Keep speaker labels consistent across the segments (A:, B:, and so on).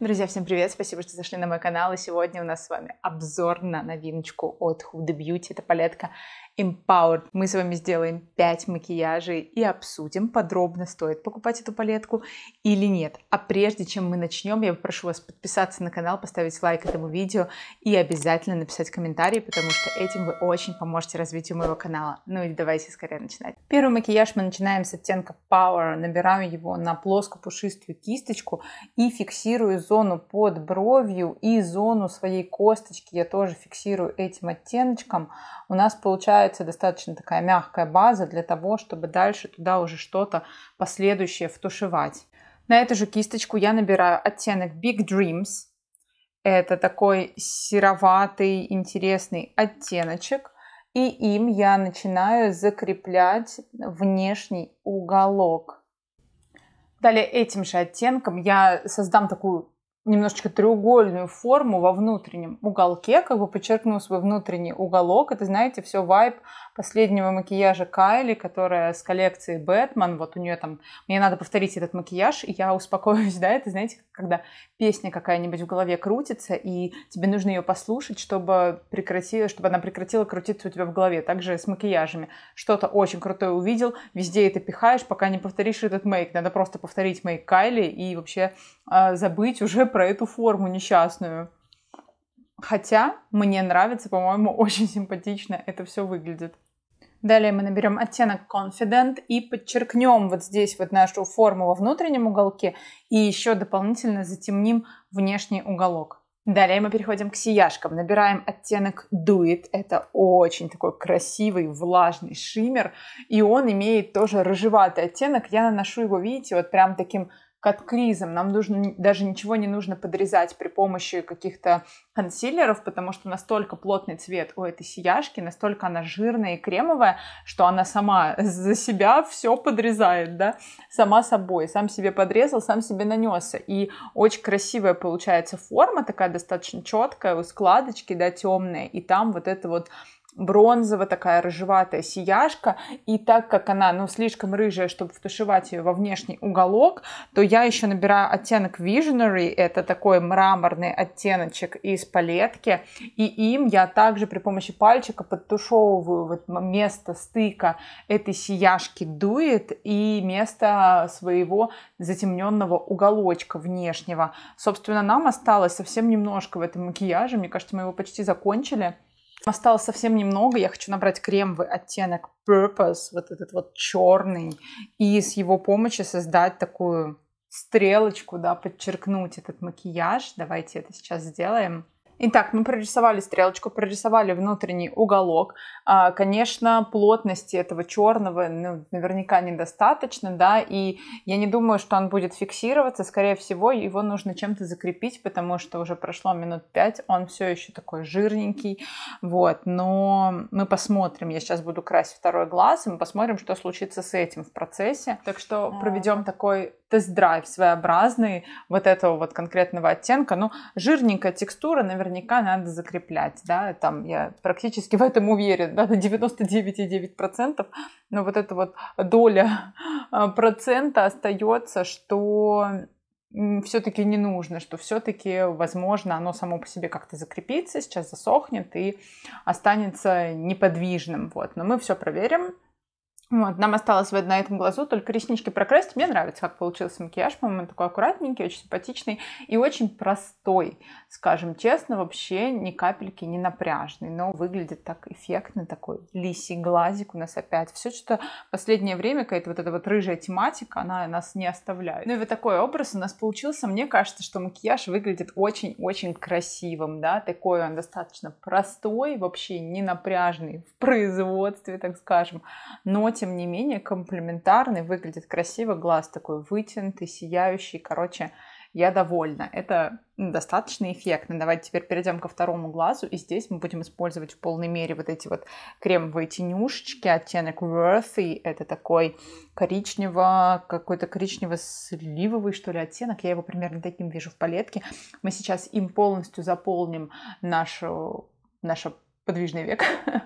A: Друзья, всем привет! Спасибо, что зашли на мой канал. И сегодня у нас с вами обзор на новиночку от Huda Beauty. Это палетка Empowered. Мы с вами сделаем 5 макияжей и обсудим подробно, стоит покупать эту палетку или нет. А прежде чем мы начнем, я попрошу вас подписаться на канал, поставить лайк этому видео и обязательно написать комментарий, потому что этим вы очень поможете развитию моего канала. Ну и давайте скорее начинать. Первый макияж мы начинаем с оттенка Power. Набираю его на плоско-пушистую кисточку и фиксирую зону под бровью и зону своей косточки я тоже фиксирую этим оттеночком, у нас получается достаточно такая мягкая база для того, чтобы дальше туда уже что-то последующее втушевать. На эту же кисточку я набираю оттенок Big Dreams. Это такой сероватый, интересный оттеночек. И им я начинаю закреплять внешний уголок. Далее этим же оттенком я создам такую немножечко треугольную форму во внутреннем уголке, как бы подчеркнул свой внутренний уголок. Это, знаете, все вайб последнего макияжа Кайли, которая с коллекции Бэтмен, вот у нее там, мне надо повторить этот макияж, и я успокоюсь, да, это, знаете, когда песня какая-нибудь в голове крутится, и тебе нужно ее послушать, чтобы прекратила, чтобы она прекратила крутиться у тебя в голове, также с макияжами. Что-то очень крутое увидел, везде это пихаешь, пока не повторишь этот мейк, надо просто повторить мейк Кайли и вообще э, забыть уже про эту форму несчастную. Хотя мне нравится, по-моему, очень симпатично это все выглядит. Далее мы наберем оттенок Confident и подчеркнем вот здесь вот нашу форму во внутреннем уголке и еще дополнительно затемним внешний уголок. Далее мы переходим к сияшкам. Набираем оттенок Do It. Это очень такой красивый влажный шиммер. И он имеет тоже рыжеватый оттенок. Я наношу его, видите, вот прям таким к откризам. Нам нужно, даже ничего не нужно подрезать при помощи каких-то консилеров, потому что настолько плотный цвет у этой сияшки, настолько она жирная и кремовая, что она сама за себя все подрезает, да, сама собой. Сам себе подрезал, сам себе нанесся. И очень красивая получается форма, такая достаточно четкая, у складочки, да, темная, и там вот это вот бронзовая такая рыжеватая сияшка, и так как она, ну, слишком рыжая, чтобы втушевать ее во внешний уголок, то я еще набираю оттенок Visionary, это такой мраморный оттеночек из палетки, и им я также при помощи пальчика подтушевываю вот место стыка этой сияшки дует и место своего затемненного уголочка внешнего. Собственно, нам осталось совсем немножко в этом макияже, мне кажется, мы его почти закончили, Осталось совсем немного. Я хочу набрать крем в оттенок Purpose, вот этот вот черный, и с его помощью создать такую стрелочку, да, подчеркнуть этот макияж. Давайте это сейчас сделаем. Итак, мы прорисовали стрелочку, прорисовали внутренний уголок. А, конечно, плотности этого черного ну, наверняка недостаточно, да, и я не думаю, что он будет фиксироваться. Скорее всего, его нужно чем-то закрепить, потому что уже прошло минут пять, он все еще такой жирненький, вот. Но мы посмотрим, я сейчас буду красить второй глаз, и мы посмотрим, что случится с этим в процессе. Так что а. проведем такой тест-драйв своеобразный вот этого вот конкретного оттенка. Ну, жирненькая текстура наверняка надо закреплять, да, там я практически в этом уверен, да, на 99,9%, но вот эта вот доля а, процента остается, что все-таки не нужно, что все-таки, возможно, оно само по себе как-то закрепится, сейчас засохнет и останется неподвижным. Вот. Но мы все проверим, вот, нам осталось вот на этом глазу только реснички прокрасить. Мне нравится, как получился макияж. По-моему, такой аккуратненький, очень симпатичный и очень простой. Скажем честно, вообще ни капельки не напряжный, но выглядит так эффектно, такой лисий глазик у нас опять. Все что последнее время какая-то вот эта вот рыжая тематика, она нас не оставляет. Ну и вот такой образ у нас получился. Мне кажется, что макияж выглядит очень-очень красивым, да, такой он достаточно простой, вообще не напряжный в производстве, так скажем, но тем не менее, комплементарный, выглядит красиво, глаз такой вытянутый, сияющий, короче, я довольна. Это ну, достаточно эффектно. Давайте теперь перейдем ко второму глазу, и здесь мы будем использовать в полной мере вот эти вот кремовые тенюшечки, оттенок Worthy, это такой коричнево, какой-то коричнево-сливовый, что ли, оттенок, я его примерно таким вижу в палетке. Мы сейчас им полностью заполним нашу, наше подвижный век,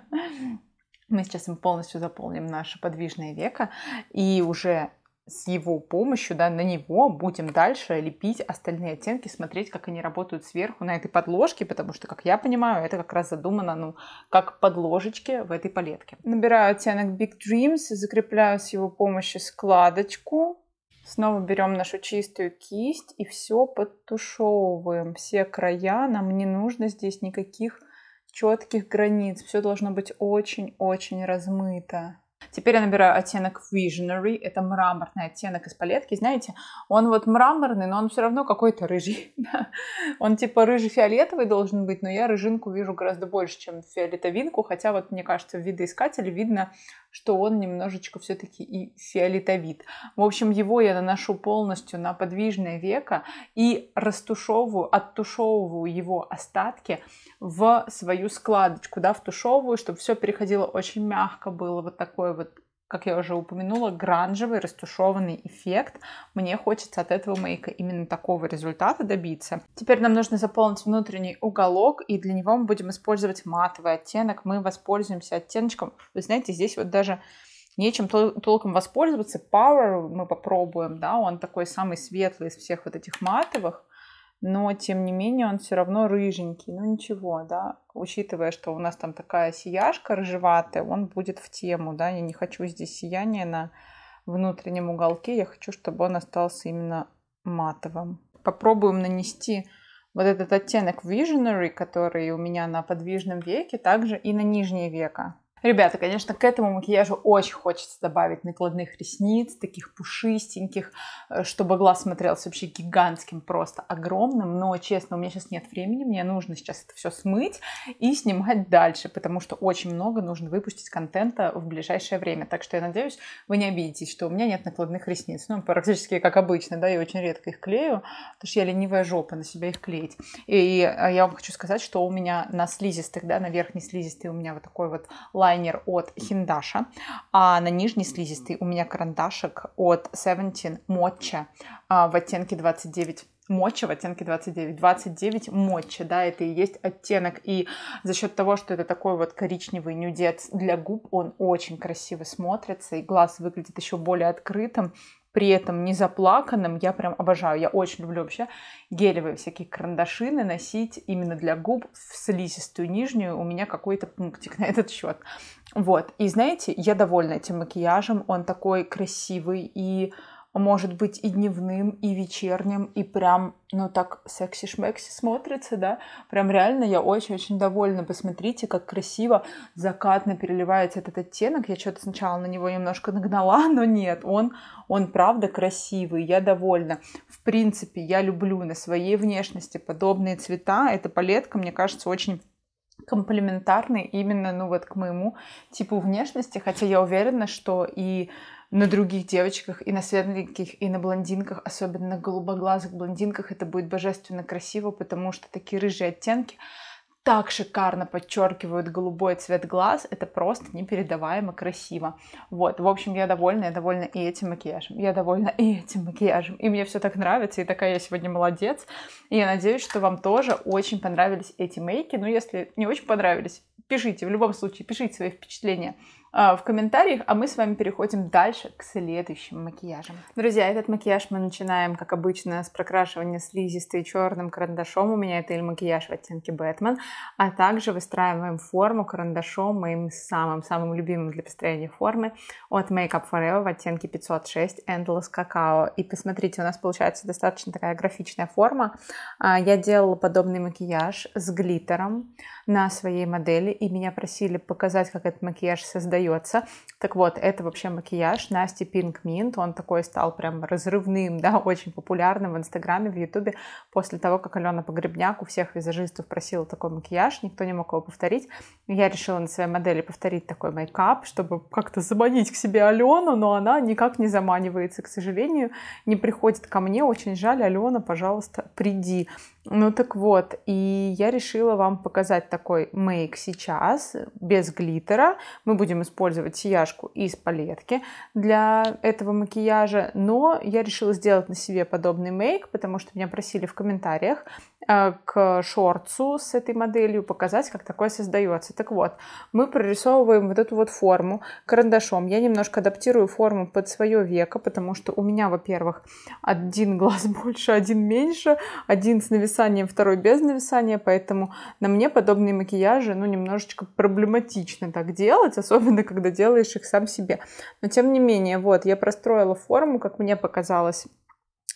A: Мы сейчас им полностью заполним наше подвижное веко, и уже с его помощью, да, на него будем дальше лепить остальные оттенки, смотреть, как они работают сверху на этой подложке, потому что, как я понимаю, это как раз задумано, ну, как подложечки в этой палетке. Набираю оттенок Big Dreams, закрепляю с его помощью складочку, Снова берем нашу чистую кисть и все подтушевываем. Все края, нам не нужно здесь никаких четких границ, все должно быть очень-очень размыто. Теперь я набираю оттенок Visionary, это мраморный оттенок из палетки, знаете, он вот мраморный, но он все равно какой-то рыжий. он типа рыжий-фиолетовый должен быть, но я рыжинку вижу гораздо больше, чем фиолетовинку, хотя вот, мне кажется, в видоискателе видно, что он немножечко все-таки и фиолетовид. В общем, его я наношу полностью на подвижное веко и растушевываю, оттушевываю его остатки в свою складочку, да, в втушевываю, чтобы все переходило очень мягко, было вот такое вот как я уже упомянула, гранжевый, растушеванный эффект. Мне хочется от этого мейка именно такого результата добиться. Теперь нам нужно заполнить внутренний уголок, и для него мы будем использовать матовый оттенок. Мы воспользуемся оттеночком. Вы знаете, здесь вот даже нечем тол толком воспользоваться. Power мы попробуем, да, он такой самый светлый из всех вот этих матовых но тем не менее он все равно рыженький. Ну ничего, да, учитывая, что у нас там такая сияшка рыжеватая, он будет в тему, да, я не хочу здесь сияние на внутреннем уголке, я хочу, чтобы он остался именно матовым. Попробуем нанести вот этот оттенок Visionary, который у меня на подвижном веке, также и на нижнее веко. Ребята, конечно, к этому макияжу очень хочется добавить накладных ресниц, таких пушистеньких, э, чтобы глаз смотрелся вообще гигантским, просто огромным. Но, честно, у меня сейчас нет времени, мне нужно сейчас это все смыть и снимать дальше, потому что очень много нужно выпустить контента в ближайшее время. Так что я надеюсь, вы не обидитесь, что у меня нет накладных ресниц. Ну, практически как обычно, да, я очень редко их клею, потому что я ленивая жопа на себя их клеить. И а я вам хочу сказать, что у меня на слизистых, да, на верхней слизистой у меня вот такой вот лайн лайнер от Хиндаша, а на нижней слизистой у меня карандашик от Seventeen Моча в оттенке 29 Моча в оттенке 29. 29 Моча, да, это и есть оттенок. И за счет того, что это такой вот коричневый нюдец для губ, он очень красиво смотрится, и глаз выглядит еще более открытым при этом не заплаканным. Я прям обожаю, я очень люблю вообще гелевые всякие карандаши наносить именно для губ в слизистую нижнюю. У меня какой-то пунктик на этот счет. Вот, и знаете, я довольна этим макияжем, он такой красивый и может быть и дневным, и вечерним, и прям, ну так секси-шмекси смотрится, да. Прям реально я очень-очень довольна. Посмотрите, как красиво закатно переливается этот оттенок. Я что-то сначала на него немножко нагнала, но нет, он, он правда красивый, я довольна. В принципе, я люблю на своей внешности подобные цвета. Эта палетка, мне кажется, очень комплементарный именно, ну вот к моему типу внешности, хотя я уверена, что и на других девочках, и на светленьких, и на блондинках, особенно на голубоглазых блондинках. Это будет божественно красиво, потому что такие рыжие оттенки так шикарно подчеркивают голубой цвет глаз, это просто непередаваемо красиво. Вот, в общем, я довольна, я довольна и этим макияжем, я довольна и этим макияжем, и мне все так нравится, и такая я сегодня молодец, и я надеюсь, что вам тоже очень понравились эти мейки, но ну, если не очень понравились, пишите, в любом случае, пишите свои впечатления а, в комментариях, а мы с вами переходим дальше к следующим макияжам. Друзья, этот макияж мы начинаем, как обычно, с прокрашивания слизистой черным карандашом. У меня это или макияж в оттенке Бэтмен, а также выстраиваем форму карандашом моим самым-самым любимым для построения формы от Make Makeup Forever в оттенке 506 Endless Cacao. И посмотрите, у нас получается достаточно такая графичная форма. А, я делала подобный макияж с глиттером на своей модели, и меня просили показать, как этот макияж создает продается. Так вот, это вообще макияж Насти Pink Mint. Он такой стал прям разрывным, да, очень популярным в Инстаграме, в Ютубе. После того, как Алена Погребняк у всех визажистов просила такой макияж, никто не мог его повторить. Я решила на своей модели повторить такой мейкап, чтобы как-то заманить к себе Алену, но она никак не заманивается, к сожалению, не приходит ко мне. Очень жаль, Алена, пожалуйста, приди. Ну так вот, и я решила вам показать такой мейк сейчас, без глиттера. Мы будем использовать сияшку из палетки для этого макияжа, но я решила сделать на себе подобный мейк, потому что меня просили в комментариях э, к шорцу с этой моделью показать, как такое создается. Так вот, мы прорисовываем вот эту вот форму карандашом. Я немножко адаптирую форму под свое веко, потому что у меня, во-первых, один глаз больше, один меньше, один с нависанием висанием, второй без нависания, поэтому на мне подобные макияжи, ну, немножечко проблематично так делать, особенно когда делаешь их сам себе. Но тем не менее, вот, я простроила форму, как мне показалось,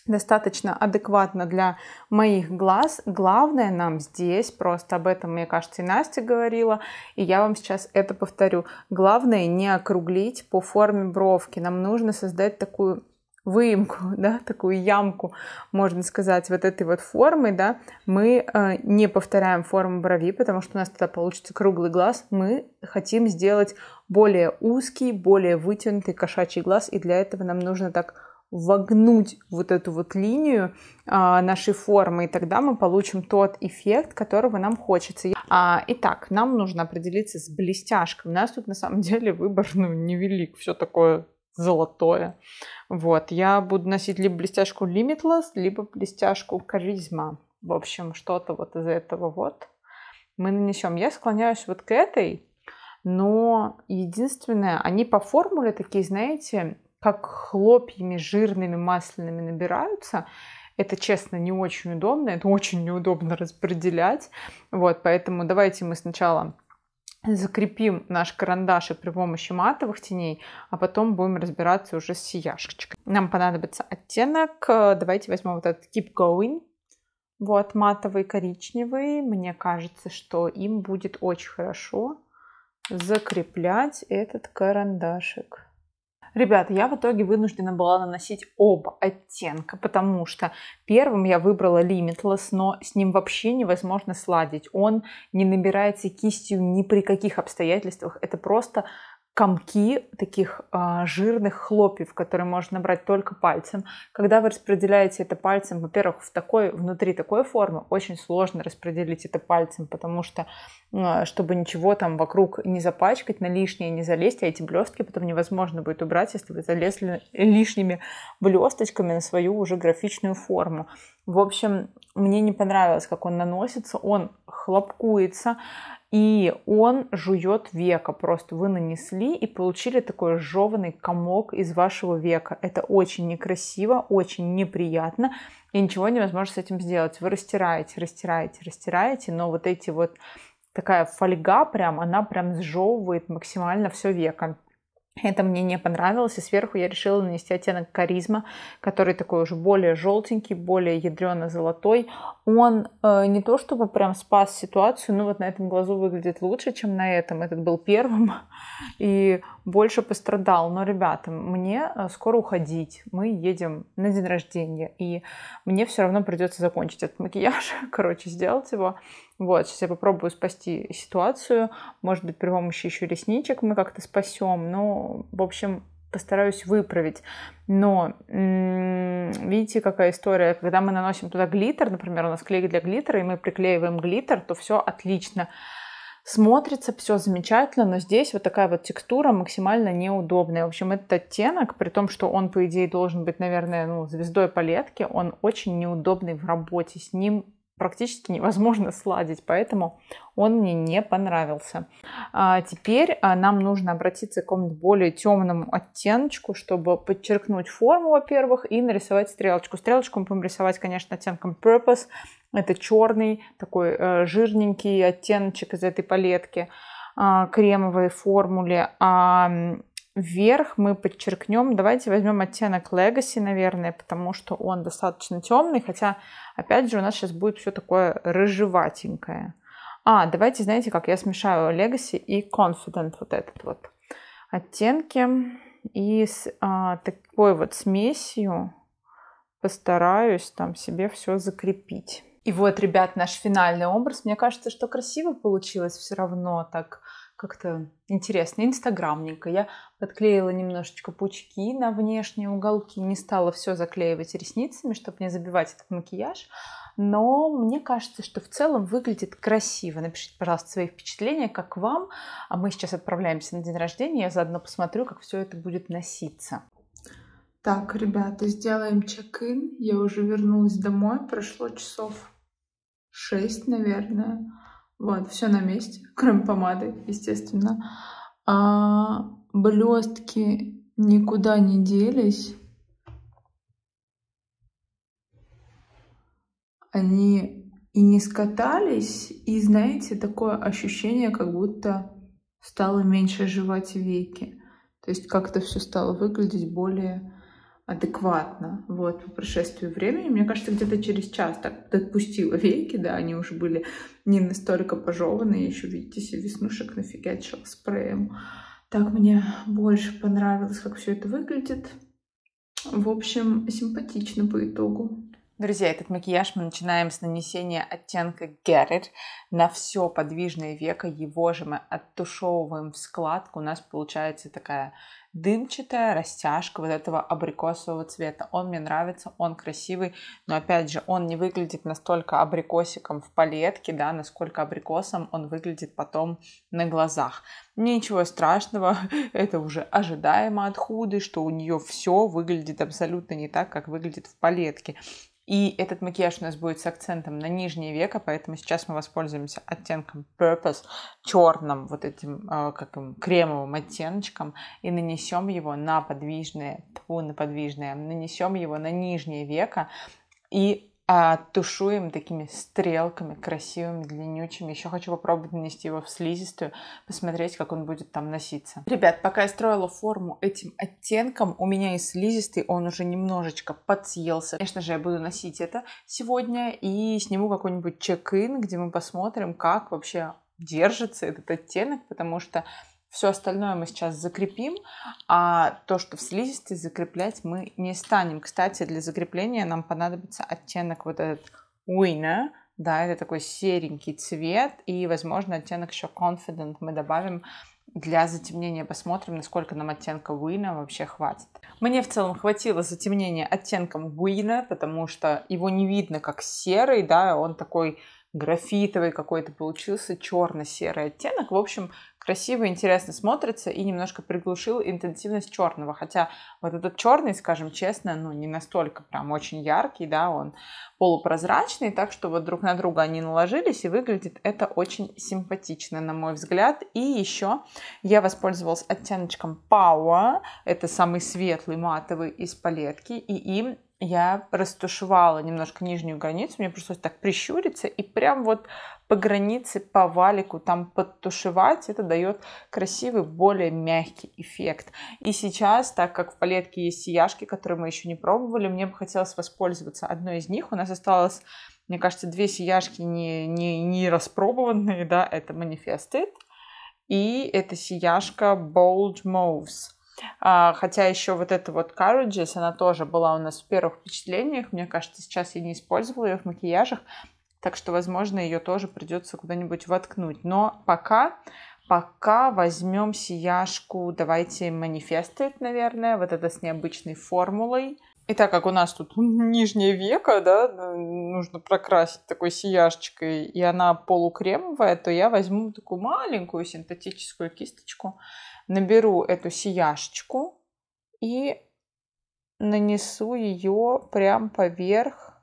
A: достаточно адекватно для моих глаз. Главное нам здесь, просто об этом, мне кажется, и Настя говорила, и я вам сейчас это повторю. Главное не округлить по форме бровки. Нам нужно создать такую выемку, да, такую ямку, можно сказать, вот этой вот формы, да, мы э, не повторяем форму брови, потому что у нас тогда получится круглый глаз, мы хотим сделать более узкий, более вытянутый кошачий глаз, и для этого нам нужно так вогнуть вот эту вот линию а, нашей формы, и тогда мы получим тот эффект, которого нам хочется. А, итак, нам нужно определиться с блестяшкой. У нас тут на самом деле выбор ну, невелик, все такое золотое. Вот, я буду носить либо блестяшку Limitless, либо блестяшку Каризма. В общем, что-то вот из этого вот мы нанесем. Я склоняюсь вот к этой, но единственное, они по формуле такие, знаете, как хлопьями жирными масляными набираются. Это, честно, не очень удобно, это очень неудобно распределять. Вот, поэтому давайте мы сначала закрепим наш карандаш и при помощи матовых теней, а потом будем разбираться уже с сияшечкой. Нам понадобится оттенок. Давайте возьмем вот этот Keep Going. Вот матовый коричневый. Мне кажется, что им будет очень хорошо закреплять этот карандашик. Ребят, я в итоге вынуждена была наносить оба оттенка, потому что первым я выбрала Limitless, но с ним вообще невозможно сладить. Он не набирается кистью ни при каких обстоятельствах. Это просто комки таких а, жирных хлопьев, которые можно набрать только пальцем. Когда вы распределяете это пальцем, во-первых, в такой, внутри такой формы очень сложно распределить это пальцем, потому что, а, чтобы ничего там вокруг не запачкать, на лишнее не залезть, а эти блестки потом невозможно будет убрать, если вы залезли лишними блесточками на свою уже графичную форму. В общем, мне не понравилось, как он наносится. Он хлопкуется, и он жует века. Просто вы нанесли и получили такой жеванный комок из вашего века. Это очень некрасиво, очень неприятно, и ничего невозможно с этим сделать. Вы растираете, растираете, растираете, но вот эти вот такая фольга прям, она прям сжевывает максимально все веко. Это мне не понравилось, и сверху я решила нанести оттенок каризма, который такой уже более желтенький, более ядрено-золотой. Он э, не то чтобы прям спас ситуацию, но вот на этом глазу выглядит лучше, чем на этом. Этот был первым и больше пострадал. Но, ребята, мне э, скоро уходить. Мы едем на день рождения, и мне все равно придется закончить этот макияж, короче, сделать его. Вот, сейчас я попробую спасти ситуацию. Может быть, при помощи еще ресничек мы как-то спасем. Но, ну, в общем, постараюсь выправить. Но видите, какая история, когда мы наносим туда глиттер, например, у нас клей для глиттера, и мы приклеиваем глиттер, то все отлично смотрится, все замечательно, но здесь вот такая вот текстура максимально неудобная. В общем, этот оттенок, при том, что он, по идее, должен быть, наверное, ну, звездой палетки, он очень неудобный в работе. С ним практически невозможно сладить, поэтому он мне не понравился. А теперь а, нам нужно обратиться к какому-то более темному оттеночку, чтобы подчеркнуть форму, во-первых, и нарисовать стрелочку. Стрелочку мы будем рисовать, конечно, оттенком Purpose. Это черный, такой э, жирненький оттеночек из этой палетки а, кремовой формуле. А вверх мы подчеркнем, давайте возьмем оттенок Legacy, наверное, потому что он достаточно темный, хотя, опять же, у нас сейчас будет все такое рыжеватенькое. А, давайте, знаете, как я смешаю Legacy и Confident, вот этот вот оттенки. И с а, такой вот смесью постараюсь там себе все закрепить. И вот, ребят, наш финальный образ. Мне кажется, что красиво получилось все равно так как-то интересно, инстаграмненько. Я подклеила немножечко пучки на внешние уголки, не стала все заклеивать ресницами, чтобы не забивать этот макияж. Но мне кажется, что в целом выглядит красиво. Напишите, пожалуйста, свои впечатления, как вам. А мы сейчас отправляемся на день рождения, я заодно посмотрю, как все это будет носиться. Так, ребята, сделаем чек-ин. Я уже вернулась домой, прошло часов шесть, наверное. Вот, все на месте, кроме помады, естественно. А блестки никуда не делись. Они и не скатались, и, знаете, такое ощущение, как будто стало меньше жевать веки. То есть как-то все стало выглядеть более адекватно вот, по прошествию времени. Мне кажется, где-то через час так отпустила веки, да, они уже были не настолько пожеванные, еще, видите, себе веснушек нафигачила спреем. Так мне больше понравилось, как все это выглядит. В общем, симпатично по итогу. Друзья, этот макияж мы начинаем с нанесения оттенка Gerrit на все подвижное веко. Его же мы оттушевываем в складку. У нас получается такая дымчатая растяжка вот этого абрикосового цвета. Он мне нравится, он красивый, но опять же, он не выглядит настолько абрикосиком в палетке, да, насколько абрикосом он выглядит потом на глазах. Ничего страшного, это уже ожидаемо от худы, что у нее все выглядит абсолютно не так, как выглядит в палетке. И этот макияж у нас будет с акцентом на нижнее веко, поэтому сейчас мы воспользуемся оттенком Purpose, черным вот этим э, как им, кремовым оттеночком, и нанесем его на подвижные, тьфу, на подвижные, нанесем его на нижнее веко, и а, тушуем такими стрелками красивыми, длиннючими. Еще хочу попробовать нанести его в слизистую, посмотреть, как он будет там носиться. Ребят, пока я строила форму этим оттенком, у меня и слизистый, он уже немножечко подсъелся. Конечно же, я буду носить это сегодня и сниму какой-нибудь чек-ин, где мы посмотрим, как вообще держится этот оттенок, потому что все остальное мы сейчас закрепим, а то, что в слизистой, закреплять мы не станем. Кстати, для закрепления нам понадобится оттенок вот этот уйна, да, это такой серенький цвет, и, возможно, оттенок еще confident мы добавим для затемнения посмотрим, насколько нам оттенка уйна вообще хватит. Мне в целом хватило затемнения оттенком уйна, потому что его не видно как серый, да, он такой графитовый какой-то получился черно-серый оттенок. В общем, красиво, интересно смотрится и немножко приглушил интенсивность черного. Хотя вот этот черный, скажем честно, ну не настолько прям очень яркий, да, он полупрозрачный, так что вот друг на друга они наложились, и выглядит это очень симпатично, на мой взгляд. И еще я воспользовалась оттеночком Power, это самый светлый матовый из палетки, и им я растушевала немножко нижнюю границу, мне пришлось так прищуриться и прям вот по границе, по валику там подтушевать, это дает красивый, более мягкий эффект. И сейчас, так как в палетке есть сияшки, которые мы еще не пробовали, мне бы хотелось воспользоваться одной из них. У нас осталось, мне кажется, две сияшки не, не, не распробованные, да, это Manifested и это сияшка Bold Moves. А, хотя еще вот эта вот Courages, она тоже была у нас в первых впечатлениях. Мне кажется, сейчас я не использовала ее в макияжах. Так что, возможно, ее тоже придется куда-нибудь воткнуть. Но пока, пока возьмем сияшку, давайте манифестует, наверное, вот это с необычной формулой. И так как у нас тут нижнее веко, да, нужно прокрасить такой сияшечкой, и она полукремовая, то я возьму такую маленькую синтетическую кисточку, наберу эту сияшечку и нанесу ее прям поверх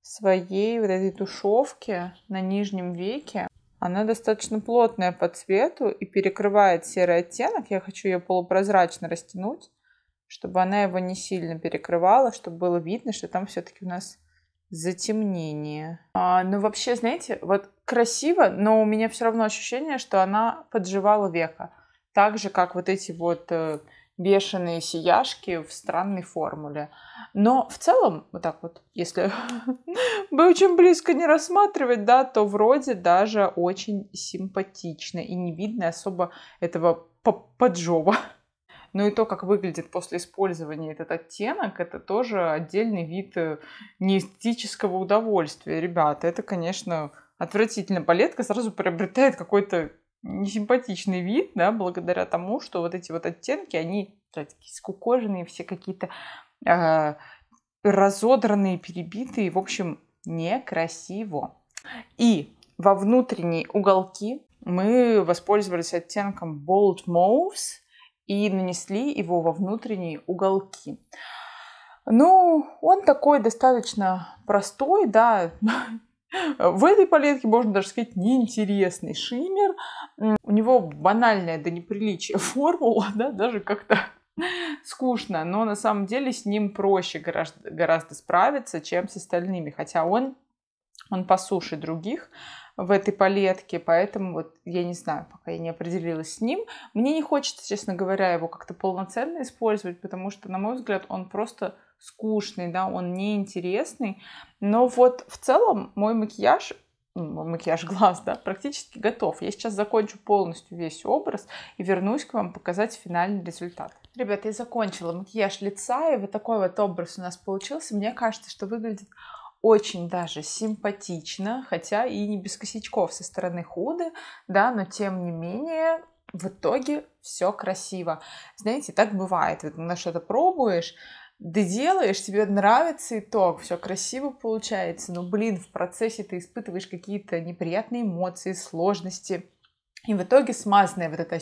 A: своей вот этой тушевки на нижнем веке. Она достаточно плотная по цвету и перекрывает серый оттенок. Я хочу ее полупрозрачно растянуть чтобы она его не сильно перекрывала, чтобы было видно, что там все-таки у нас затемнение. А, ну, вообще, знаете, вот красиво, но у меня все равно ощущение, что она подживала века. Так же, как вот эти вот э, бешеные сияшки в странной формуле. Но в целом, вот так вот, если бы очень близко не рассматривать, да, то вроде даже очень симпатично и не видно особо этого поджова но ну и то, как выглядит после использования этот оттенок, это тоже отдельный вид э, неэстетического удовольствия. Ребята, это, конечно, отвратительно. Палетка сразу приобретает какой-то несимпатичный вид, да, благодаря тому, что вот эти вот оттенки, они да, такие скукоженные, все какие-то э, разодранные, перебитые, в общем, некрасиво. И во внутренние уголки мы воспользовались оттенком Bold Moves, и нанесли его во внутренние уголки. Ну, он такой достаточно простой, да, в этой палетке, можно даже сказать, неинтересный шиммер. У него банальная до неприличия формула, да, даже как-то скучно, но на самом деле с ним проще гораздо, гораздо справиться, чем с остальными, хотя он, он по суше других, в этой палетке, поэтому вот я не знаю, пока я не определилась с ним. Мне не хочется, честно говоря, его как-то полноценно использовать, потому что, на мой взгляд, он просто скучный, да, он неинтересный. Но вот в целом мой макияж ну, макияж глаз, да, практически готов. Я сейчас закончу полностью весь образ и вернусь к вам показать финальный результат. Ребята, я закончила макияж лица, и вот такой вот образ у нас получился. Мне кажется, что выглядит очень даже симпатично, хотя и не без косячков со стороны Худы, да, но тем не менее в итоге все красиво. Знаете, так бывает, вот на что-то пробуешь, ты делаешь, тебе нравится итог, все красиво получается, но, блин, в процессе ты испытываешь какие-то неприятные эмоции, сложности, и в итоге смазанное вот это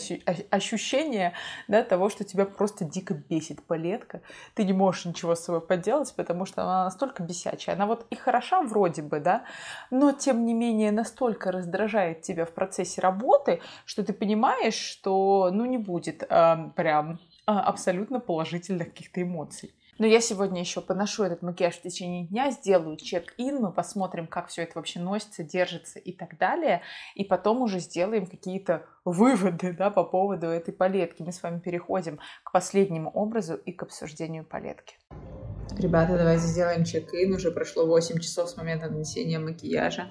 A: ощущение да, того, что тебя просто дико бесит палетка. Ты не можешь ничего с собой поделать, потому что она настолько бесячая. Она вот и хороша вроде бы, да, но тем не менее настолько раздражает тебя в процессе работы, что ты понимаешь, что ну не будет э, прям а, абсолютно положительных каких-то эмоций. Но я сегодня еще поношу этот макияж в течение дня, сделаю чек-ин, мы посмотрим, как все это вообще носится, держится и так далее. И потом уже сделаем какие-то выводы да, по поводу этой палетки. Мы с вами переходим к последнему образу и к обсуждению палетки. Ребята, давайте сделаем чек-ин. Уже прошло 8 часов с момента нанесения макияжа.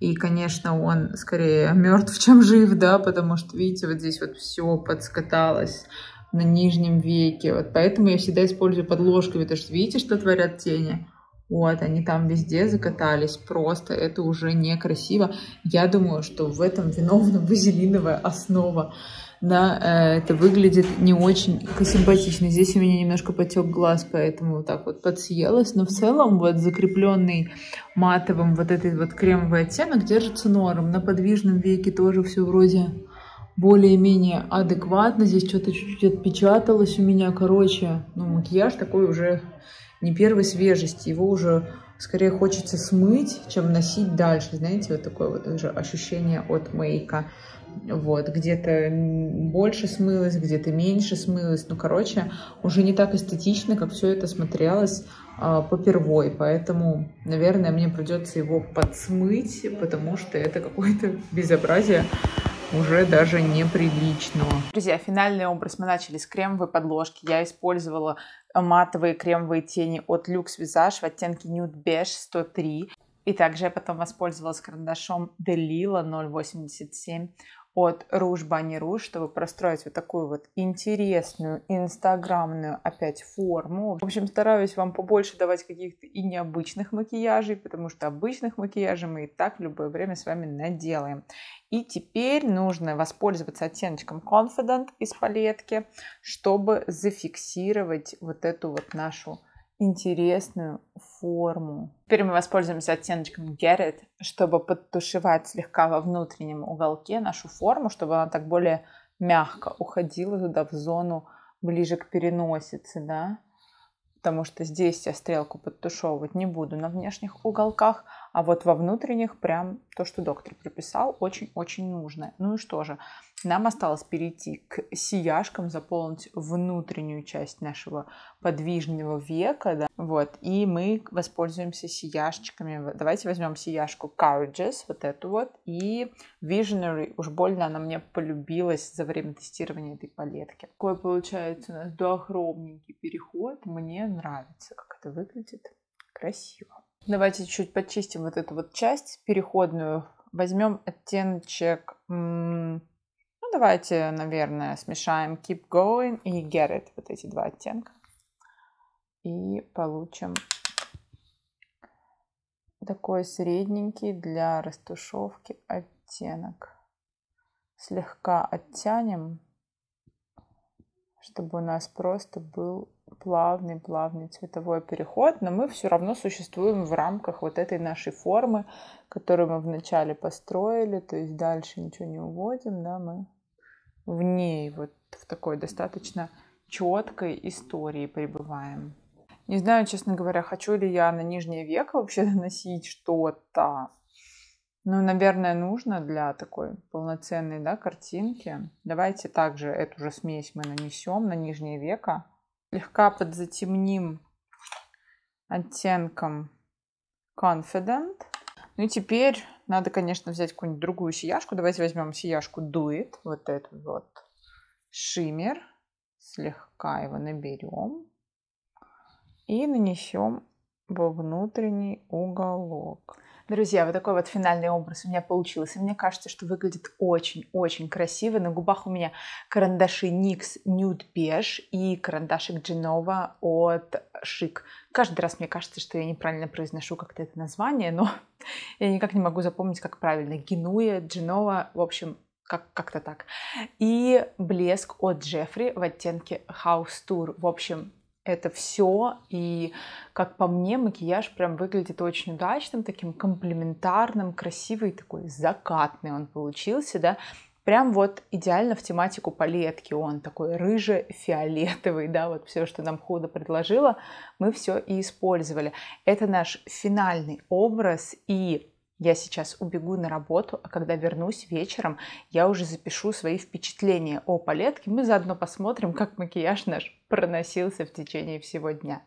A: И, конечно, он скорее мертв, чем жив, да, потому что, видите, вот здесь вот все подскаталось на нижнем веке. Вот поэтому я всегда использую под потому что видите, что творят тени? Вот, они там везде закатались, просто это уже некрасиво. Я думаю, что в этом виновна базилиновая основа. Да, э, это выглядит не очень симпатично. Здесь у меня немножко потек глаз, поэтому вот так вот подсъелась. Но в целом вот закрепленный матовым вот этот вот кремовый оттенок держится норм. На подвижном веке тоже все вроде более-менее адекватно. Здесь что-то чуть-чуть отпечаталось у меня. Короче, ну, макияж такой уже не первой свежести. Его уже скорее хочется смыть, чем носить дальше. Знаете, вот такое вот уже ощущение от мейка. Вот, где-то больше смылось, где-то меньше смылось. Ну, короче, уже не так эстетично, как все это смотрелось э, попервой. Поэтому, наверное, мне придется его подсмыть, потому что это какое-то безобразие уже даже неприличного. Друзья, финальный образ мы начали с кремовой подложки. Я использовала э, матовые кремовые тени от Lux Visage в оттенке Nude Beige 103. И также я потом воспользовалась карандашом Delila 087 от руж бани руж, чтобы простроить вот такую вот интересную инстаграмную опять форму. В общем, стараюсь вам побольше давать каких-то и необычных макияжей, потому что обычных макияжей мы и так в любое время с вами наделаем. И теперь нужно воспользоваться оттеночком Confident из палетки, чтобы зафиксировать вот эту вот нашу интересную форму. Теперь мы воспользуемся оттеночком Garrett, чтобы подтушевать слегка во внутреннем уголке нашу форму, чтобы она так более мягко уходила туда в зону ближе к переносице, да? Потому что здесь я стрелку подтушевывать не буду на внешних уголках, а вот во внутренних прям то, что доктор прописал, очень-очень нужно. Ну и что же, нам осталось перейти к сияшкам, заполнить внутреннюю часть нашего подвижного века. Да? Вот, и мы воспользуемся сияшечками. Давайте возьмем сияшку Courageous, вот эту вот, и Visionary. Уж больно она мне полюбилась за время тестирования этой палетки. Такой получается у нас доохромненький переход. Мне нравится, как это выглядит. Красиво. Давайте чуть подчистим вот эту вот часть переходную. Возьмем оттеночек м- давайте, наверное, смешаем Keep Going и Get It, вот эти два оттенка. И получим такой средненький для растушевки оттенок. Слегка оттянем, чтобы у нас просто был плавный-плавный цветовой переход, но мы все равно существуем в рамках вот этой нашей формы, которую мы вначале построили, то есть дальше ничего не уводим, да, мы в ней, вот в такой достаточно четкой истории пребываем. Не знаю, честно говоря, хочу ли я на нижнее веко вообще наносить что-то. Ну, наверное, нужно для такой полноценной да, картинки. Давайте также эту же смесь мы нанесем на нижнее веко. Слегка подзатемним оттенком Confident. Ну и теперь надо, конечно, взять какую-нибудь другую сияшку. Давайте возьмем сияшку Дует, вот этот вот. Шиммер. Слегка его наберем. И нанесем во внутренний уголок. Друзья, вот такой вот финальный образ у меня получился. Мне кажется, что выглядит очень-очень красиво. На губах у меня карандаши NYX Nude Beige и карандашик Genova от Шик. Каждый раз мне кажется, что я неправильно произношу как-то это название, но я никак не могу запомнить, как правильно. Генуя, Genova, в общем, как- как-то так. И блеск от Джеффри в оттенке House Tour. В общем, это все. И, как по мне, макияж прям выглядит очень удачным, таким комплементарным, красивый такой, закатный он получился, да. Прям вот идеально в тематику палетки он такой рыже-фиолетовый, да, вот все, что нам худо предложила, мы все и использовали. Это наш финальный образ, и я сейчас убегу на работу, а когда вернусь вечером, я уже запишу свои впечатления о палетке. Мы заодно посмотрим, как макияж наш проносился в течение всего дня.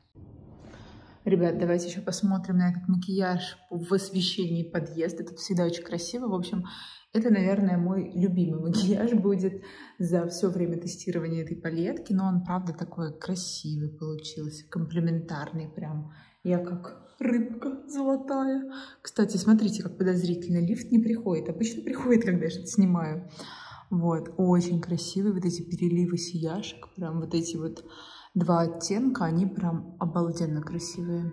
A: Ребят, давайте еще посмотрим на этот макияж в освещении подъезда. Это всегда очень красиво. В общем, это, наверное, мой любимый макияж будет за все время тестирования этой палетки. Но он, правда, такой красивый получился, комплементарный прям. Я как рыбка золотая. Кстати, смотрите, как подозрительно. Лифт не приходит. Обычно приходит, когда я что-то снимаю. Вот, очень красивые вот эти переливы сияшек. Прям вот эти вот два оттенка, они прям обалденно красивые.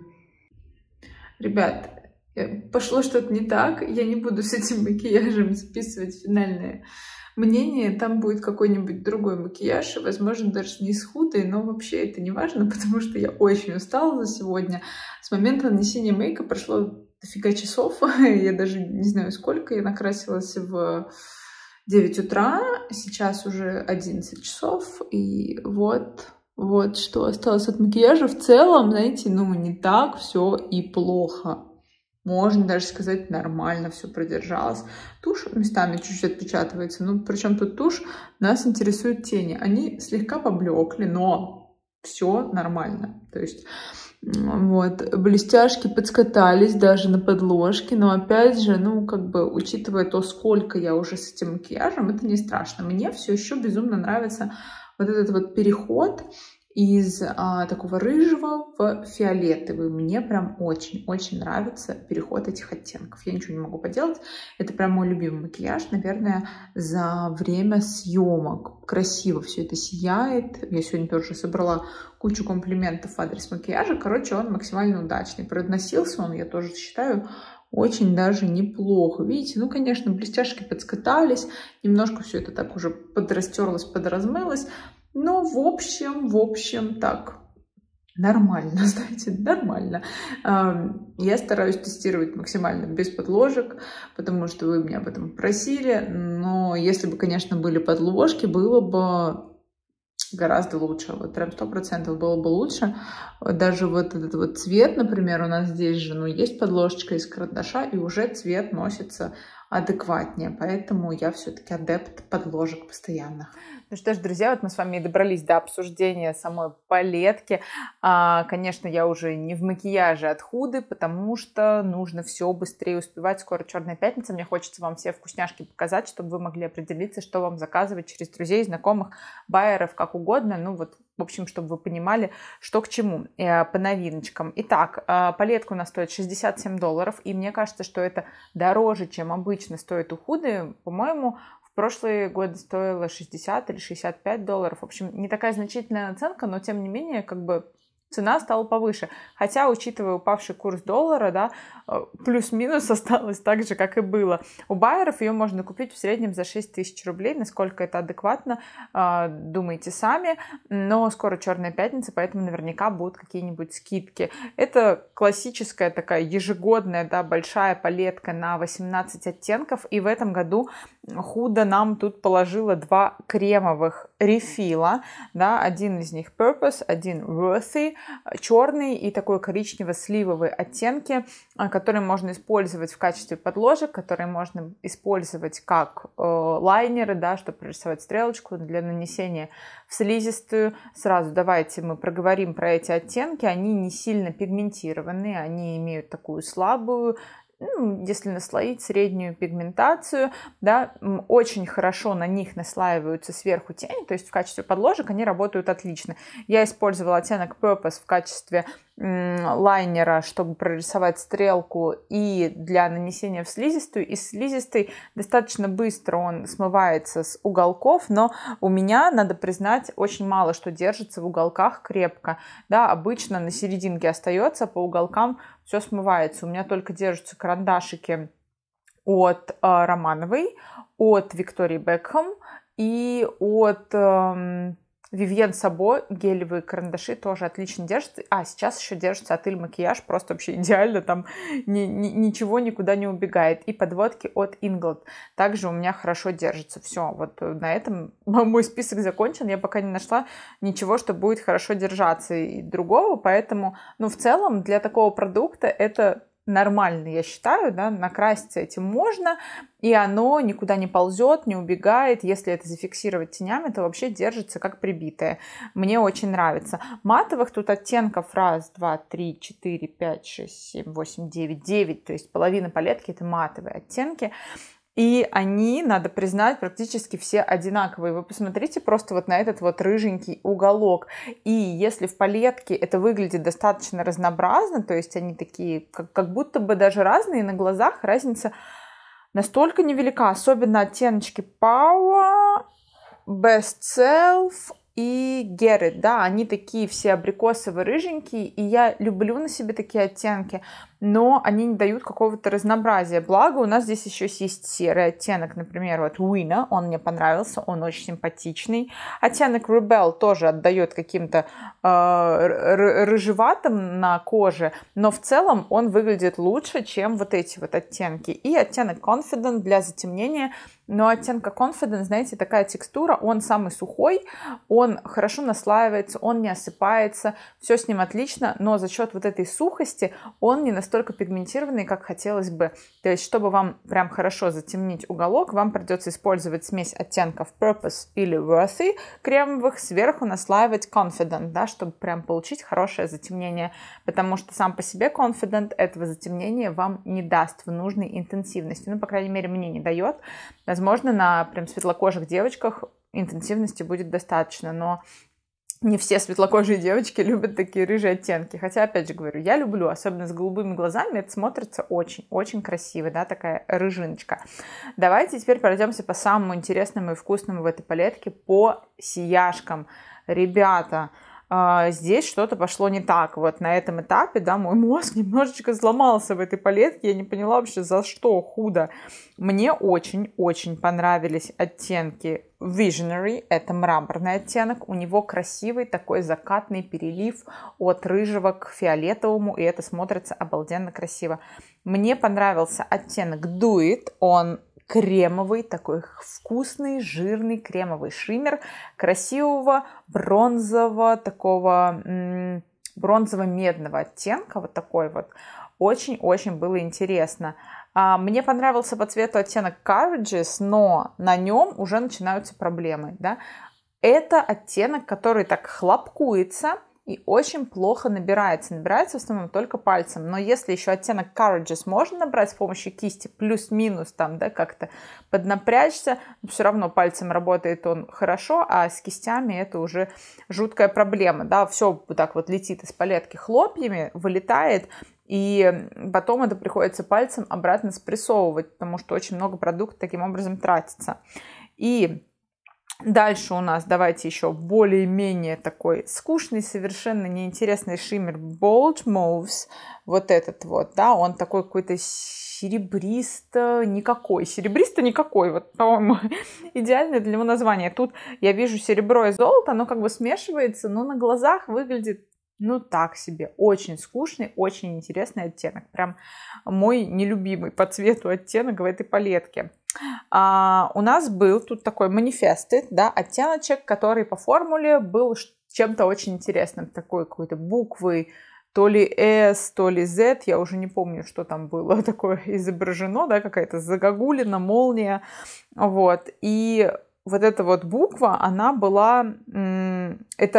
A: Ребят, э, пошло что-то не так. Я не буду с этим макияжем списывать финальное мнение, там будет какой-нибудь другой макияж, и, возможно, даже не с худой, но вообще это не важно, потому что я очень устала за сегодня. С момента нанесения мейка прошло дофига часов, я даже не знаю сколько, я накрасилась в 9 утра, сейчас уже 11 часов, и вот, вот что осталось от макияжа. В целом, знаете, ну не так все и плохо можно даже сказать, нормально все продержалось. Тушь местами чуть-чуть отпечатывается, ну, причем тут тушь, нас интересуют тени. Они слегка поблекли, но все нормально. То есть, вот, блестяшки подскатались даже на подложке, но опять же, ну, как бы, учитывая то, сколько я уже с этим макияжем, это не страшно. Мне все еще безумно нравится вот этот вот переход из а, такого рыжего в фиолетовый. Мне прям очень-очень нравится переход этих оттенков. Я ничего не могу поделать. Это прям мой любимый макияж, наверное, за время съемок. Красиво все это сияет. Я сегодня тоже собрала кучу комплиментов в адрес макияжа. Короче, он максимально удачный. Продносился он, я тоже считаю, очень даже неплохо. Видите, ну, конечно, блестяшки подскатались, немножко все это так уже подрастерлось, подразмылось, но ну, в общем, в общем, так, нормально, знаете, нормально. Эм, я стараюсь тестировать максимально без подложек, потому что вы меня об этом просили, но если бы, конечно, были подложки, было бы гораздо лучше, вот прям сто процентов было бы лучше. Даже вот этот вот цвет, например, у нас здесь же, ну, есть подложечка из карандаша, и уже цвет носится адекватнее. Поэтому я все-таки адепт подложек постоянных. Ну что ж, друзья, вот мы с вами и добрались до обсуждения самой палетки. А, конечно, я уже не в макияже от худы, потому что нужно все быстрее успевать. Скоро Черная пятница. Мне хочется вам все вкусняшки показать, чтобы вы могли определиться, что вам заказывать через друзей, знакомых, байеров, как угодно. Ну вот в общем, чтобы вы понимали, что к чему э, по новиночкам. Итак, э, палетка у нас стоит 67 долларов, и мне кажется, что это дороже, чем обычно стоит у худы. По-моему, в прошлые годы стоило 60 или 65 долларов. В общем, не такая значительная наценка, но тем не менее, как бы цена стала повыше. Хотя, учитывая упавший курс доллара, да, э, плюс-минус осталось так же, как и было. У байеров ее можно купить в среднем за 6 тысяч рублей. Насколько это адекватно, э, думайте сами. Но скоро Черная Пятница, поэтому наверняка будут какие-нибудь скидки. Это классическая такая ежегодная, да, большая палетка на 18 оттенков. И в этом году Худа нам тут положила два кремовых рефила, да, один из них Purpose, один Worthy, черный и такой коричнево-сливовые оттенки, э, которые можно использовать в качестве подложек, которые можно использовать как э, лайнеры, да, чтобы рисовать стрелочку для нанесения в слизистую. Сразу давайте мы проговорим про эти оттенки, они не сильно пигментированные, они имеют такую слабую ну, если наслоить среднюю пигментацию, да, очень хорошо на них наслаиваются сверху тени, то есть в качестве подложек они работают отлично. Я использовала оттенок Purpose в качестве лайнера, чтобы прорисовать стрелку, и для нанесения в слизистую. И слизистый достаточно быстро он смывается с уголков, но у меня, надо признать, очень мало что держится в уголках крепко. Да, обычно на серединке остается, по уголкам все смывается. У меня только держатся карандашики от э, Романовой, от Виктории Бекхэм и от... Э, Вивьен Сабо гелевые карандаши тоже отлично держатся. А, сейчас еще держится отель макияж, просто вообще идеально, там ни, ни, ничего никуда не убегает. И подводки от Инглот также у меня хорошо держатся. Все, вот э, на этом мой список закончен. Я пока не нашла ничего, что будет хорошо держаться и другого, поэтому, ну, в целом для такого продукта это нормально, я считаю, да, накраситься этим можно, и оно никуда не ползет, не убегает. Если это зафиксировать тенями, то вообще держится как прибитое. Мне очень нравится. Матовых тут оттенков раз, два, три, четыре, пять, шесть, семь, восемь, девять, девять, то есть половина палетки это матовые оттенки. И они, надо признать, практически все одинаковые. Вы посмотрите просто вот на этот вот рыженький уголок. И если в палетке это выглядит достаточно разнообразно, то есть они такие, как, как будто бы даже разные, на глазах разница настолько невелика, особенно оттеночки Power, Best Self и Геррит, да, они такие все абрикосово-рыженькие, и я люблю на себе такие оттенки, но они не дают какого-то разнообразия. Благо, у нас здесь еще есть серый оттенок, например, вот Уина, он мне понравился, он очень симпатичный. Оттенок Rebel тоже отдает каким-то э, рыжеватым на коже, но в целом он выглядит лучше, чем вот эти вот оттенки. И оттенок Confident для затемнения, но оттенка Confident, знаете, такая текстура, он самый сухой, он хорошо наслаивается, он не осыпается, все с ним отлично, но за счет вот этой сухости он не настолько настолько пигментированные, как хотелось бы. То есть, чтобы вам прям хорошо затемнить уголок, вам придется использовать смесь оттенков Purpose или Worthy кремовых, сверху наслаивать Confident, да, чтобы прям получить хорошее затемнение, потому что сам по себе Confident этого затемнения вам не даст в нужной интенсивности. Ну, по крайней мере, мне не дает. Возможно, на прям светлокожих девочках интенсивности будет достаточно, но не все светлокожие девочки любят такие рыжие оттенки. Хотя, опять же говорю, я люблю, особенно с голубыми глазами, это смотрится очень-очень красиво, да, такая рыжиночка. Давайте теперь пройдемся по самому интересному и вкусному в этой палетке, по сияшкам. Ребята, а, здесь что-то пошло не так. Вот на этом этапе, да, мой мозг немножечко сломался в этой палетке, я не поняла вообще, за что худо. Мне очень-очень понравились оттенки Visionary, это мраморный оттенок, у него красивый такой закатный перелив от рыжего к фиолетовому, и это смотрится обалденно красиво. Мне понравился оттенок Do It, он кремовый, такой вкусный, жирный кремовый шиммер красивого бронзового, такого бронзово-медного оттенка, вот такой вот. Очень-очень было интересно. А, мне понравился по цвету оттенок Carriages, но на нем уже начинаются проблемы, да. Это оттенок, который так хлопкуется – и очень плохо набирается. Набирается в основном только пальцем. Но если еще оттенок Courageous можно набрать с помощью кисти, плюс-минус там, да, как-то поднапрячься, все равно пальцем работает он хорошо, а с кистями это уже жуткая проблема, да, все вот так вот летит из палетки хлопьями, вылетает, и потом это приходится пальцем обратно спрессовывать, потому что очень много продукта таким образом тратится. И Дальше у нас давайте еще более-менее такой скучный, совершенно неинтересный шиммер Bold Moves. Вот этот вот, да, он такой какой-то серебристо-никакой. Серебристо-никакой, вот, по-моему, идеальное для него название. Тут я вижу серебро и золото, оно как бы смешивается, но на глазах выглядит ну так себе, очень скучный, очень интересный оттенок. Прям мой нелюбимый по цвету оттенок в этой палетке. А, у нас был тут такой манифест, да, оттеночек, который по формуле был чем-то очень интересным, такой какой-то буквы, то ли S, то ли Z, я уже не помню, что там было такое изображено, да, какая-то загогулина, молния, вот, и вот эта вот буква, она была, это,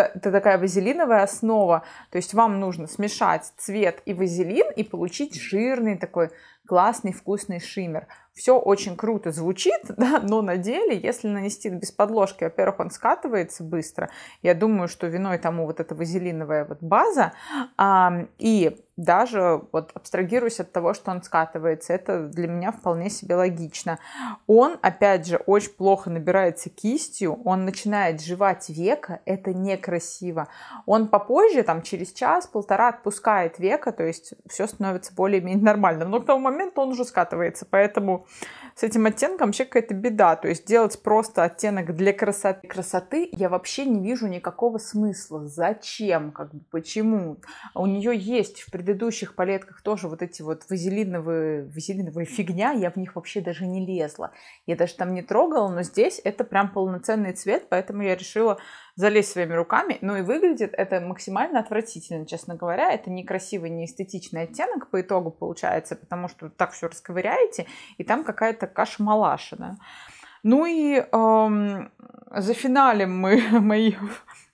A: это такая вазелиновая основа, то есть вам нужно смешать цвет и вазелин и получить жирный такой классный вкусный шиммер. Все очень круто звучит, да, но на деле, если нанести без подложки, во-первых, он скатывается быстро. Я думаю, что виной тому вот эта вазелиновая вот база. А, и даже вот абстрагируясь от того, что он скатывается, это для меня вполне себе логично. Он, опять же, очень плохо набирается кистью, он начинает жевать века, это некрасиво. Он попозже, там, через час-полтора отпускает века, то есть все становится более-менее нормально. Но к тому моменту момент он уже скатывается. Поэтому с этим оттенком вообще какая-то беда. То есть делать просто оттенок для красоты, красоты я вообще не вижу никакого смысла. Зачем? Как бы, почему? У нее есть в предыдущих палетках тоже вот эти вот вазелиновые, вазелиновые фигня. Я в них вообще даже не лезла. Я даже там не трогала, но здесь это прям полноценный цвет, поэтому я решила залезть своими руками. Ну и выглядит это максимально отвратительно, честно говоря. Это некрасивый, неэстетичный оттенок по итогу получается, потому что так все расковыряете, и там какая-то каша-малашина. Ну и эм, за финалем мы мои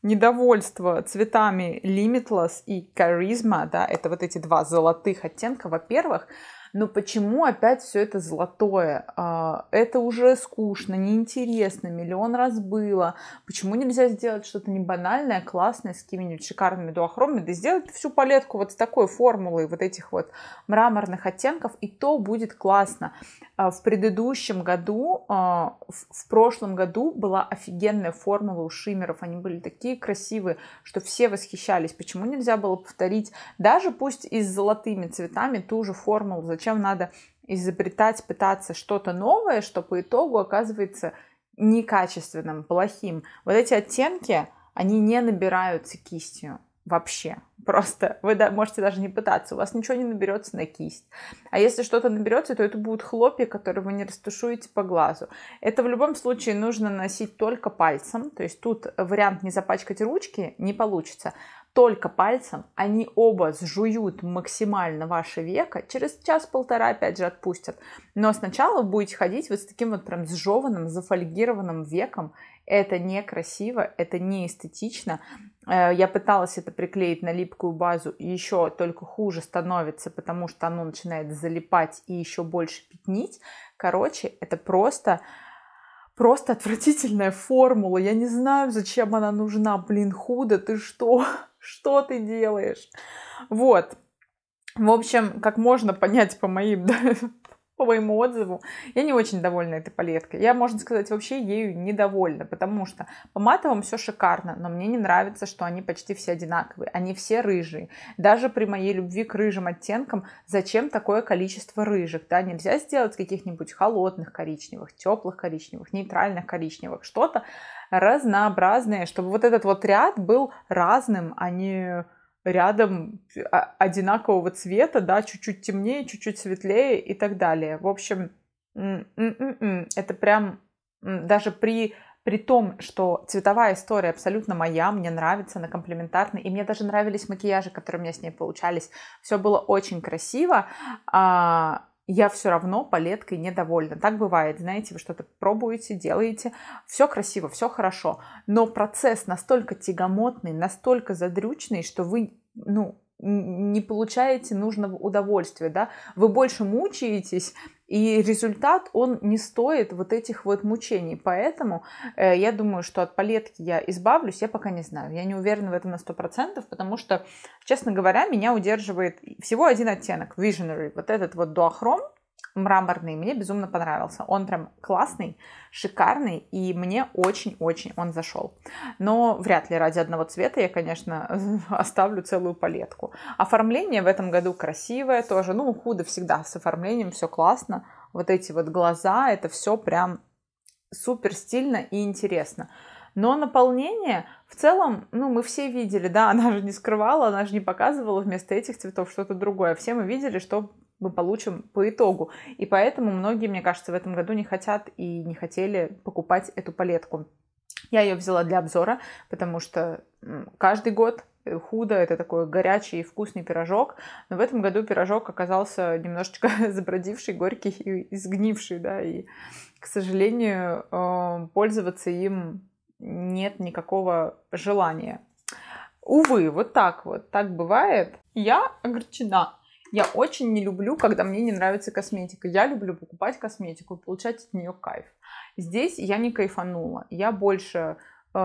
A: недовольство цветами Limitless и Charisma, да, это вот эти два золотых оттенка, во-первых, но почему опять все это золотое? А, это уже скучно, неинтересно, миллион раз было. Почему нельзя сделать что-то не банальное, классное, с какими-нибудь шикарными дуохромами? Да сделать всю палетку вот с такой формулой вот этих вот мраморных оттенков, и то будет классно. А, в предыдущем году, а, в прошлом году была офигенная формула у шиммеров. Они были такие красивые, что все восхищались. Почему нельзя было повторить даже пусть и с золотыми цветами ту же формулу? Зачем зачем надо изобретать, пытаться что-то новое, что по итогу оказывается некачественным, плохим. Вот эти оттенки, они не набираются кистью вообще. Просто вы можете даже не пытаться, у вас ничего не наберется на кисть. А если что-то наберется, то это будут хлопья, которые вы не растушуете по глазу. Это в любом случае нужно носить только пальцем, то есть тут вариант не запачкать ручки не получится только пальцем, они оба сжуют максимально ваше веко, через час-полтора опять же отпустят. Но сначала будете ходить вот с таким вот прям сжеванным, зафольгированным веком. Это некрасиво, это не эстетично. Э, я пыталась это приклеить на липкую базу, и еще только хуже становится, потому что оно начинает залипать и еще больше пятнить. Короче, это просто просто отвратительная формула. Я не знаю, зачем она нужна. Блин, худо, ты что? что ты делаешь? Вот. В общем, как можно понять по моим по моему отзыву, я не очень довольна этой палеткой. Я, можно сказать, вообще ею недовольна, потому что по матовым все шикарно, но мне не нравится, что они почти все одинаковые, они все рыжие. Даже при моей любви к рыжим оттенкам, зачем такое количество рыжих? Да, нельзя сделать каких-нибудь холодных коричневых, теплых коричневых, нейтральных коричневых, что-то, разнообразные, чтобы вот этот вот ряд был разным, а не рядом а, одинакового цвета, да, чуть-чуть темнее, чуть-чуть светлее и так далее. В общем, это прям даже при при том, что цветовая история абсолютно моя, мне нравится, она комплементарна, и мне даже нравились макияжи, которые у меня с ней получались. Все было очень красиво. А, я все равно палеткой недовольна. Так бывает, знаете, вы что-то пробуете, делаете, все красиво, все хорошо, но процесс настолько тягомотный, настолько задрючный, что вы, ну, не получаете нужного удовольствия, да, вы больше мучаетесь, и результат, он не стоит вот этих вот мучений. Поэтому э, я думаю, что от палетки я избавлюсь, я пока не знаю. Я не уверена в этом на 100%, потому что, честно говоря, меня удерживает всего один оттенок, Visionary, вот этот вот дуохром, мраморный, мне безумно понравился. Он прям классный, шикарный, и мне очень-очень он зашел. Но вряд ли ради одного цвета я, конечно, оставлю целую палетку. Оформление в этом году красивое тоже. Ну, у Худа всегда с оформлением все классно. Вот эти вот глаза, это все прям супер стильно и интересно. Но наполнение в целом, ну, мы все видели, да, она же не скрывала, она же не показывала вместо этих цветов что-то другое. Все мы видели, что мы получим по итогу. И поэтому многие, мне кажется, в этом году не хотят и не хотели покупать эту палетку. Я ее взяла для обзора, потому что каждый год э, худо, это такой горячий и вкусный пирожок. Но в этом году пирожок оказался немножечко забродивший, горький и изгнивший, да, и, к сожалению, э, пользоваться им нет никакого желания. Увы, вот так вот, так бывает. Я огорчена. Я очень не люблю, когда мне не нравится косметика. Я люблю покупать косметику и получать от нее кайф. Здесь я не кайфанула. Я больше э,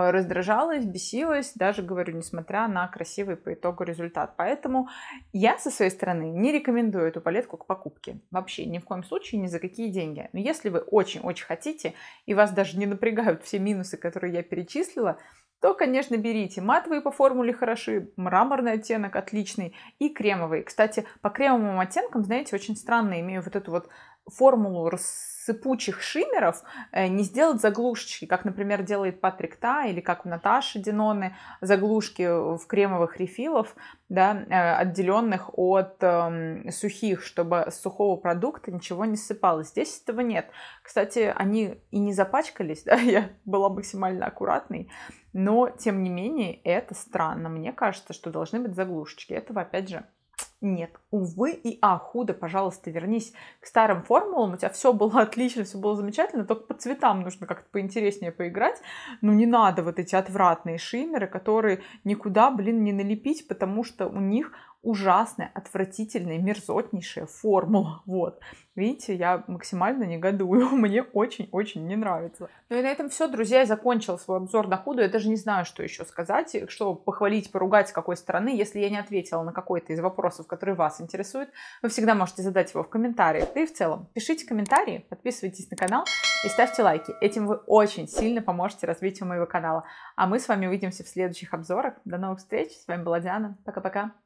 A: раздражалась, бесилась, даже, говорю, несмотря на красивый по итогу результат. Поэтому я со своей стороны не рекомендую эту палетку к покупке. Вообще, ни в коем случае, ни за какие деньги. Но если вы очень-очень хотите, и вас даже не напрягают все минусы, которые я перечислила, то, конечно, берите. Матовые по формуле хороши, мраморный оттенок отличный и кремовый. Кстати, по кремовым оттенкам, знаете, очень странно имею вот эту вот формулу рассыпучих шиммеров э, не сделать заглушечки, как, например, делает Патрик Та или как у Наташи Диноны заглушки в кремовых рефилов, да, э, отделенных от э, сухих, чтобы с сухого продукта ничего не сыпалось. Здесь этого нет. Кстати, они и не запачкались, да, я была максимально аккуратной, но, тем не менее, это странно. Мне кажется, что должны быть заглушечки. Этого, опять же, нет, увы и ахуда, пожалуйста, вернись к старым формулам. У тебя все было отлично, все было замечательно, только по цветам нужно как-то поинтереснее поиграть. Но ну, не надо вот эти отвратные шиммеры, которые никуда, блин, не налепить, потому что у них ужасная, отвратительная, мерзотнейшая формула. Вот. Видите, я максимально негодую. Мне очень-очень не нравится. Ну и на этом все, друзья. Я закончила свой обзор на худу. Я даже не знаю, что еще сказать, что похвалить, поругать с какой стороны. Если я не ответила на какой-то из вопросов, которые вас интересуют, вы всегда можете задать его в комментариях. Да и в целом, пишите комментарии, подписывайтесь на канал и ставьте лайки. Этим вы очень сильно поможете развитию моего канала. А мы с вами увидимся в следующих обзорах. До новых встреч. С вами была Диана. Пока-пока.